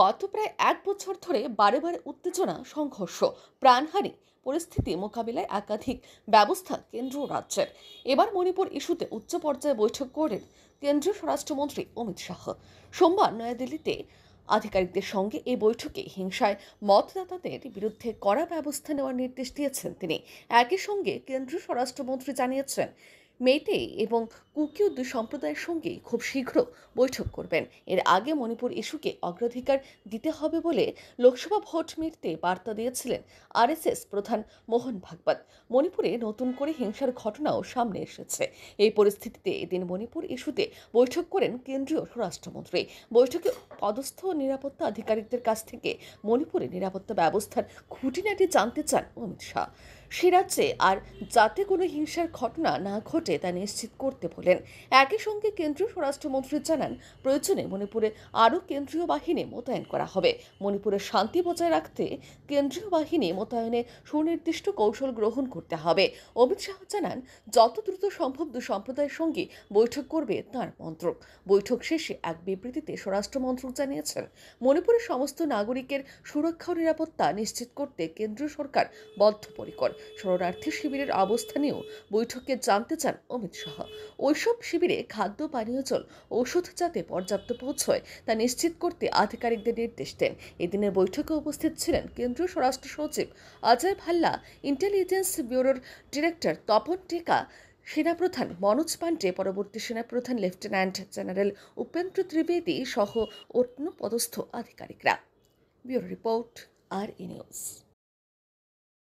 গত প্রায় এক বছর ধরে বারে বারে উত্তেজনা সংঘর্ষ প্রাণহানি পরিস্থিতি মোকাবিলায় একাধিক ব্যবস্থা কেন্দ্র রাজ্যের এবার মণিপুর ইস্যুতে উচ্চ পর্যায়ে বৈঠক করেন কেন্দ্রীয় স্বরাষ্ট্রমন্ত্রী অমিত শাহ সোমবার নয়াদিল্লিতে আধিকারিকদের সঙ্গে এই বৈঠকে হিংসায় মতদাতাদের বিরুদ্ধে কড়া ব্যবস্থা নেওয়ার নির্দেশ দিয়েছেন তিনি একই সঙ্গে কেন্দ্রীয় স্বরাষ্ট্রমন্ত্রী জানিয়েছেন মেটে এবং কুকিও দুই সম্প্রদায়ের সঙ্গেই খুব শীঘ্র বৈঠক করবেন এর আগে মণিপুর ইস্যুকে অগ্রাধিকার দিতে হবে বলে লোকসভা ভোট মিটতে বার্তা দিয়েছিলেন আরএসএস প্রধান মোহন ভাগবত মণিপুরে নতুন করে হিংসার ঘটনাও সামনে এসেছে এই পরিস্থিতিতে এদিন মণিপুর ইস্যুতে বৈঠক করেন কেন্দ্রীয় স্বরাষ্ট্রমন্ত্রী বৈঠকে পদস্থ নিরাপত্তা আধিকারিকদের কাছ থেকে মণিপুরে নিরাপত্তা ব্যবস্থার খুঁটিনাটি জানতে চান অমিত শাহ সে রাজ্যে আর যাতে কোনো হিংসার ঘটনা না ঘটে তা নিশ্চিত করতে বলে করলেন একই সঙ্গে কেন্দ্রীয় স্বরাষ্ট্রমন্ত্রী জানান প্রয়োজনে মণিপুরে আরও কেন্দ্রীয় বাহিনী মোতায়েন করা হবে মণিপুরে শান্তি বজায় রাখতে কেন্দ্রীয় বাহিনী মোতায়েনে সুনির্দিষ্ট কৌশল গ্রহণ করতে হবে অমিত শাহ জানান যত দ্রুত সম্ভব দু সম্প্রদায়ের সঙ্গে বৈঠক করবে তার মন্ত্রক বৈঠক শেষে এক বিবৃতিতে স্বরাষ্ট্রমন্ত্রক জানিয়েছেন মণিপুরের সমস্ত নাগরিকের সুরক্ষা ও নিরাপত্তা নিশ্চিত করতে কেন্দ্রীয় সরকার বদ্ধপরিকর শরণার্থী শিবিরের অবস্থা নিয়েও বৈঠকে জানতে চান অমিত শাহ ওই ওইসব শিবিরে খাদ্য পানীয় জল ওষুধ যাতে পর্যাপ্ত পৌঁছয় তা নিশ্চিত করতে আধিকারিকদের নির্দেশ দেন এদিনের বৈঠকে উপস্থিত ছিলেন কেন্দ্রীয় স্বরাষ্ট্র সচিব অজয় ভাল্লা ইন্টেলিজেন্স ব্যুরোর ডিরেক্টর তপন টেকা সেনাপ্রধান মনোজ পান্ডে পরবর্তী সেনাপ্রধান লেফটেন্যান্ট জেনারেল উপেন্দ্র ত্রিবেদী সহ অন্য পদস্থ আধিকারিকরা ব্যুরো রিপোর্ট আর ই নিউজ